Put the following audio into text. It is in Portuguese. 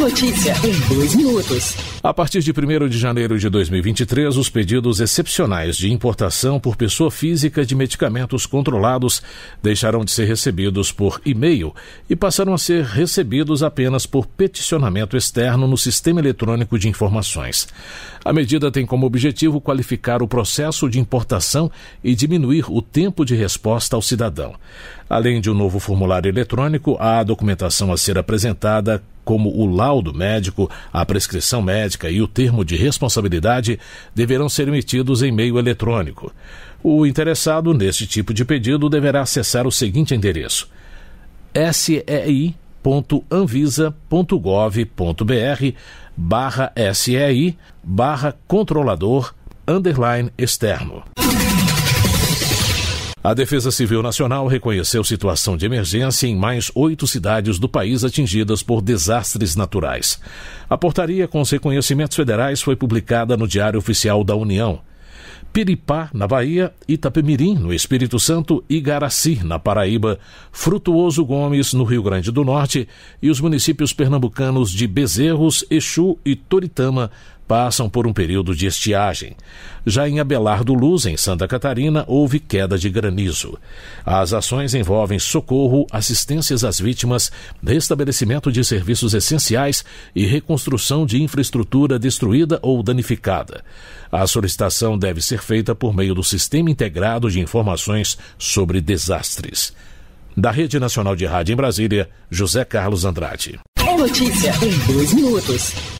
Notícia, em dois minutos. A partir de 1 de janeiro de 2023, os pedidos excepcionais de importação por pessoa física de medicamentos controlados deixarão de ser recebidos por e-mail e passaram a ser recebidos apenas por peticionamento externo no Sistema Eletrônico de Informações. A medida tem como objetivo qualificar o processo de importação e diminuir o tempo de resposta ao cidadão. Além de um novo formulário eletrônico, há a documentação a ser apresentada como o laudo médico, a prescrição médica e o termo de responsabilidade, deverão ser emitidos em meio eletrônico. O interessado neste tipo de pedido deverá acessar o seguinte endereço: sei.anvisa.gov.br barra SEI barra controlador underline externo. A Defesa Civil Nacional reconheceu situação de emergência em mais oito cidades do país atingidas por desastres naturais. A portaria com os reconhecimentos federais foi publicada no Diário Oficial da União. Piripá, na Bahia, Itapemirim, no Espírito Santo, Igaraci, na Paraíba, Frutuoso Gomes, no Rio Grande do Norte, e os municípios pernambucanos de Bezerros, Exu e Toritama, passam por um período de estiagem. Já em Abelardo Luz, em Santa Catarina, houve queda de granizo. As ações envolvem socorro, assistências às vítimas, restabelecimento de serviços essenciais e reconstrução de infraestrutura destruída ou danificada. A solicitação deve ser feita por meio do Sistema Integrado de Informações sobre Desastres. Da Rede Nacional de Rádio em Brasília, José Carlos Andrade. É notícia em dois minutos.